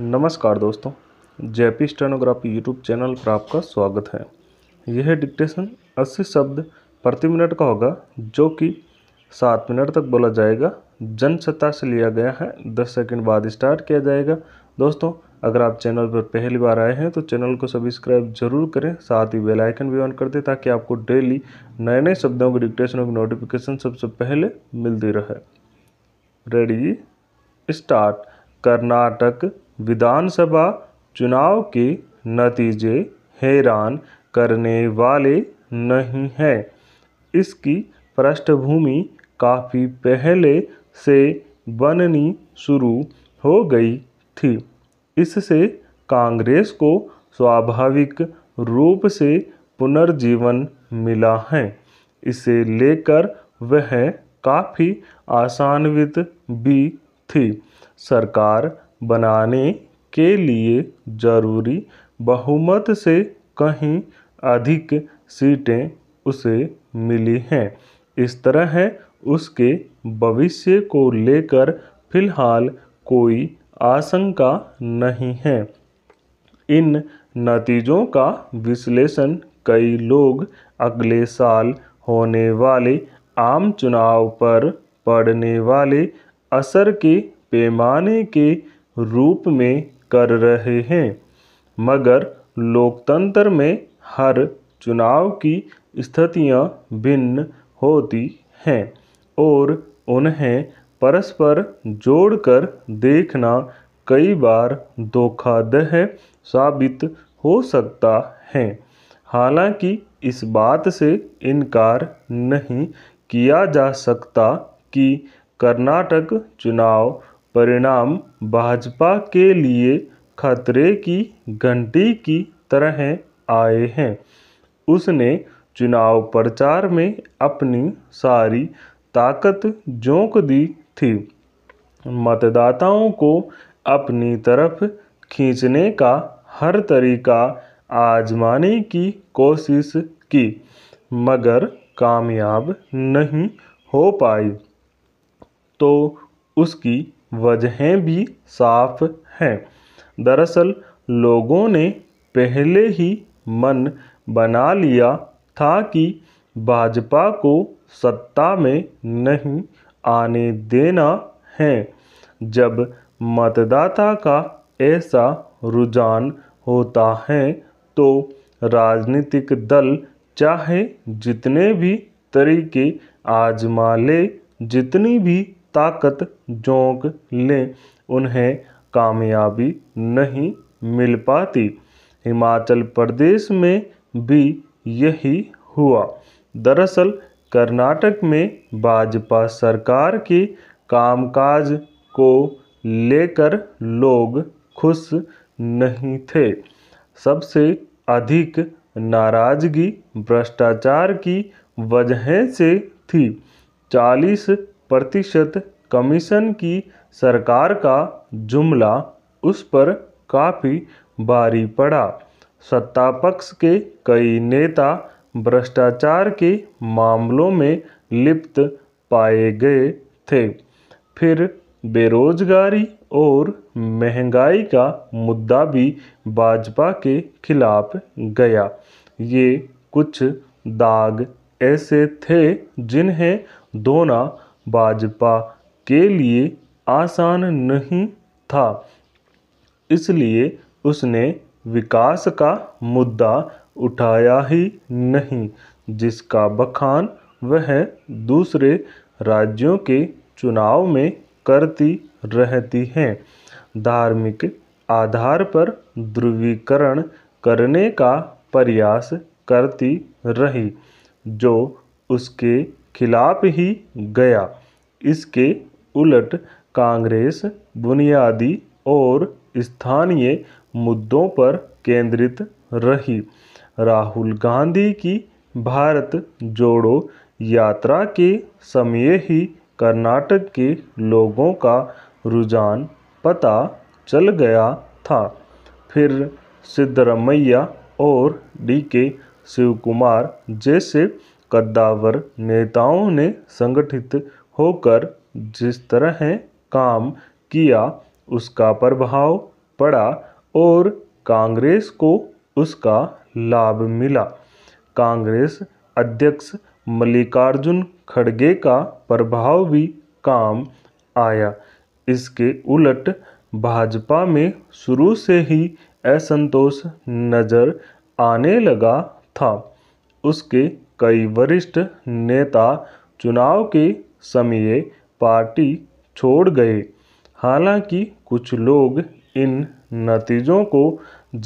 नमस्कार दोस्तों जयपी stenography YouTube channel पर आपका स्वागत है यह डिक्टेशन 80 शब्द प्रति मिनट का होगा जो कि सात मिनट तक बोला जाएगा जनसत्ता से लिया गया है दस सेकंड बाद स्टार्ट किया जाएगा दोस्तों अगर आप चैनल पर पहली बार आए हैं तो चैनल को सब्सक्राइब जरूर करें साथ ही बेल आइकन भी ऑन कर दें ताकि आपको डेली नए नए शब्दों की डिक्टेशन और नोटिफिकेशन सबसे पहले मिलती रहे रेडी स्टार्ट कर्नाटक विधानसभा चुनाव के नतीजे हैरान करने वाले नहीं हैं इसकी पृष्ठभूमि काफ़ी पहले से बननी शुरू हो गई थी इससे कांग्रेस को स्वाभाविक रूप से पुनर्जीवन मिला है इसे लेकर वह काफ़ी आसान्वित भी थी सरकार बनाने के लिए जरूरी बहुमत से कहीं अधिक सीटें उसे मिली हैं इस तरह उसके भविष्य को लेकर फिलहाल कोई आशंका नहीं है इन नतीजों का विश्लेषण कई लोग अगले साल होने वाले आम चुनाव पर पड़ने वाले असर के पैमाने के रूप में कर रहे हैं मगर लोकतंत्र में हर चुनाव की स्थितियाँ भिन्न होती हैं और उन्हें परस्पर जोड़कर देखना कई बार धोखादह साबित हो सकता है हालांकि इस बात से इनकार नहीं किया जा सकता कि कर्नाटक चुनाव परिणाम भाजपा के लिए खतरे की घंटी की तरह आए हैं उसने चुनाव प्रचार में अपनी सारी ताकत झोंक दी थी मतदाताओं को अपनी तरफ खींचने का हर तरीका आजमाने की कोशिश की मगर कामयाब नहीं हो पाई तो उसकी वजहें भी साफ हैं दरअसल लोगों ने पहले ही मन बना लिया था कि भाजपा को सत्ता में नहीं आने देना है जब मतदाता का ऐसा रुझान होता है तो राजनीतिक दल चाहे जितने भी तरीके आजमा ले जितनी भी ताकत झोंक लें उन्हें कामयाबी नहीं मिल पाती हिमाचल प्रदेश में भी यही हुआ दरअसल कर्नाटक में भाजपा सरकार के कामकाज को लेकर लोग खुश नहीं थे सबसे अधिक नाराजगी भ्रष्टाचार की वजह से थी चालीस प्रतिशत कमीशन की सरकार का जुमला उस पर काफ़ी भारी पड़ा सत्ता पक्ष के कई नेता भ्रष्टाचार के मामलों में लिप्त पाए गए थे फिर बेरोजगारी और महंगाई का मुद्दा भी भाजपा के खिलाफ गया ये कुछ दाग ऐसे थे जिन्हें धोना भाजपा के लिए आसान नहीं था इसलिए उसने विकास का मुद्दा उठाया ही नहीं जिसका बखान वह दूसरे राज्यों के चुनाव में करती रहती हैं धार्मिक आधार पर ध्रुवीकरण करने का प्रयास करती रही जो उसके खिलाफ ही गया इसके उलट कांग्रेस बुनियादी और स्थानीय मुद्दों पर केंद्रित रही राहुल गांधी की भारत जोड़ो यात्रा के समय ही कर्नाटक के लोगों का रुझान पता चल गया था फिर सिद्धरमैया और डी के शिव कुमार जैसे कद्दावर नेताओं ने संगठित होकर जिस तरह काम किया उसका प्रभाव पड़ा और कांग्रेस को उसका लाभ मिला कांग्रेस अध्यक्ष मल्लिकार्जुन खड़गे का प्रभाव भी काम आया इसके उलट भाजपा में शुरू से ही असंतोष नज़र आने लगा था उसके कई वरिष्ठ नेता चुनाव के समय पार्टी छोड़ गए हालांकि कुछ लोग इन नतीजों को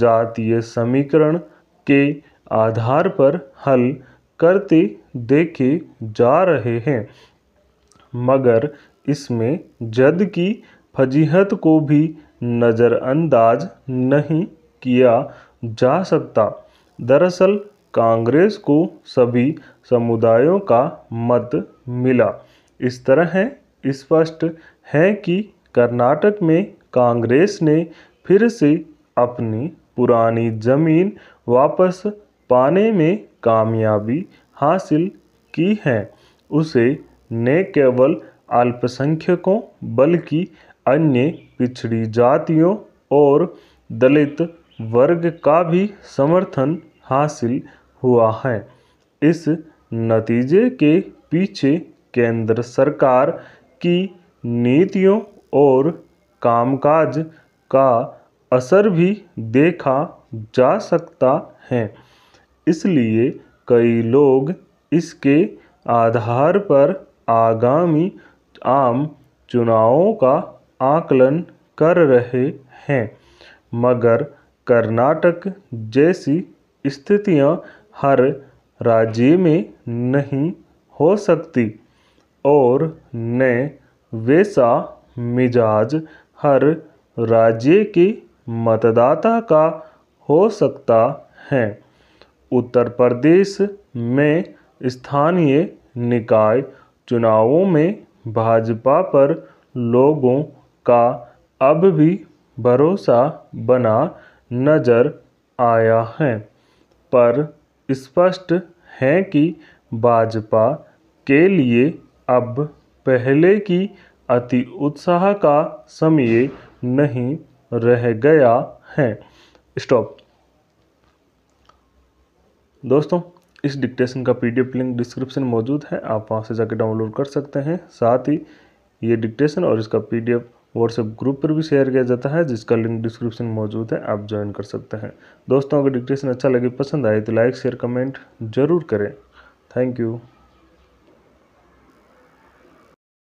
जातीय समीकरण के आधार पर हल करते देखे जा रहे हैं मगर इसमें जद की फजीहत को भी नज़रअंदाज नहीं किया जा सकता दरअसल कांग्रेस को सभी समुदायों का मत मिला इस तरह स्पष्ट है कि कर्नाटक में कांग्रेस ने फिर से अपनी पुरानी जमीन वापस पाने में कामयाबी हासिल की है उसे न केवल अल्पसंख्यकों बल्कि अन्य पिछड़ी जातियों और दलित वर्ग का भी समर्थन हासिल हुआ है इस नतीजे के पीछे केंद्र सरकार की नीतियों और कामकाज का असर भी देखा जा सकता है इसलिए कई लोग इसके आधार पर आगामी आम चुनावों का आकलन कर रहे हैं मगर कर्नाटक जैसी स्थितियां हर राज्य में नहीं हो सकती और न वैसा मिजाज हर राज्य के मतदाता का हो सकता है उत्तर प्रदेश में स्थानीय निकाय चुनावों में भाजपा पर लोगों का अब भी भरोसा बना नज़र आया है पर स्पष्ट है कि भाजपा के लिए अब पहले की अति उत्साह का समय नहीं रह गया है स्टॉप दोस्तों इस डिक्टेशन का पीडीएफ लिंक डिस्क्रिप्शन मौजूद है आप वहां से जाकर डाउनलोड कर सकते हैं साथ ही ये डिक्टेशन और इसका पीडीएफ व्हाट्सएप ग्रुप पर भी शेयर किया जाता है जिसका लिंक डिस्क्रिप्शन में मौजूद है आप ज्वाइन कर सकते हैं दोस्तों अगर डिक्टेशन अच्छा लगे पसंद आए तो लाइक शेयर कमेंट जरूर करें थैंक यू